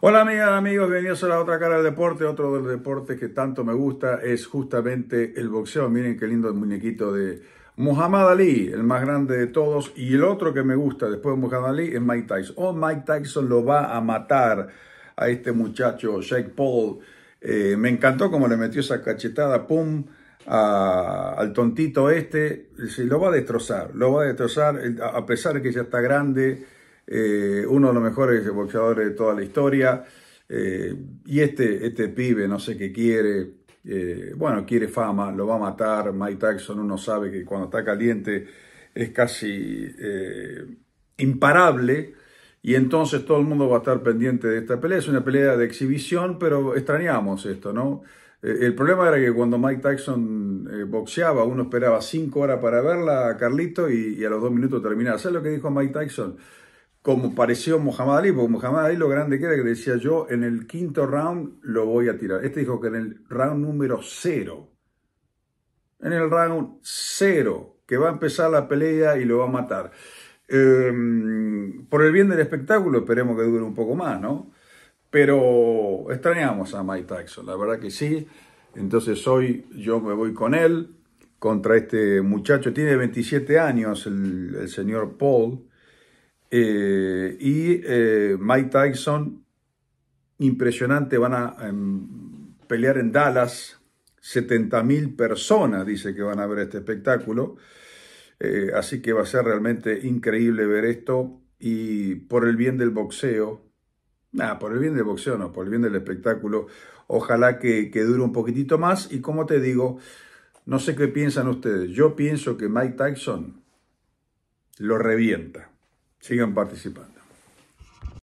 Hola amigas, amigos, bienvenidos a la otra cara del deporte. Otro del deporte que tanto me gusta es justamente el boxeo. Miren qué lindo el muñequito de Muhammad Ali, el más grande de todos. Y el otro que me gusta después de Muhammad Ali es Mike Tyson. Oh, Mike Tyson lo va a matar a este muchacho, Jake Paul. Eh, me encantó cómo le metió esa cachetada, pum, al tontito este. lo va a destrozar, lo va a destrozar, a pesar de que ya está grande eh, uno de los mejores boxeadores de toda la historia. Eh, y este, este pibe, no sé qué quiere, eh, bueno, quiere fama, lo va a matar. Mike Tyson, uno sabe que cuando está caliente es casi imparable. Y entonces todo el mundo va a estar pendiente de esta pelea. Es una pelea de exhibición, pero extrañamos esto, ¿no? El problema era que cuando Mike Tyson boxeaba, uno esperaba cinco horas para verla a Carlito y, a los dos minutos terminaba. ¿Sabes lo que dijo Mike Tyson? como pareció Muhammad Ali, porque Muhammad Ali lo grande que era que decía yo, en el quinto round lo voy a tirar. Este dijo que en el round número cero, en el round cero, que va a empezar la pelea y lo va a matar. Em, por el bien del espectáculo, esperemos que dure un poco más, ¿no? Pero extrañamos a Mike Tyson, la verdad que sí. Entonces hoy yo me voy con él contra este muchacho. Tiene 27 años el señor Paul. Eh, y eh, Mike Tyson, impresionante, van a em, pelear en Dallas. 70.000 personas dice que van a ver este espectáculo. Eh, así que va a ser realmente increíble ver esto. Y por el bien del boxeo, nada, por el bien del boxeo no, por el bien del espectáculo, ojalá que dure un poquitito más. Y como te digo, no sé qué piensan ustedes. Yo pienso que Mike Tyson lo revienta. Sigan participando.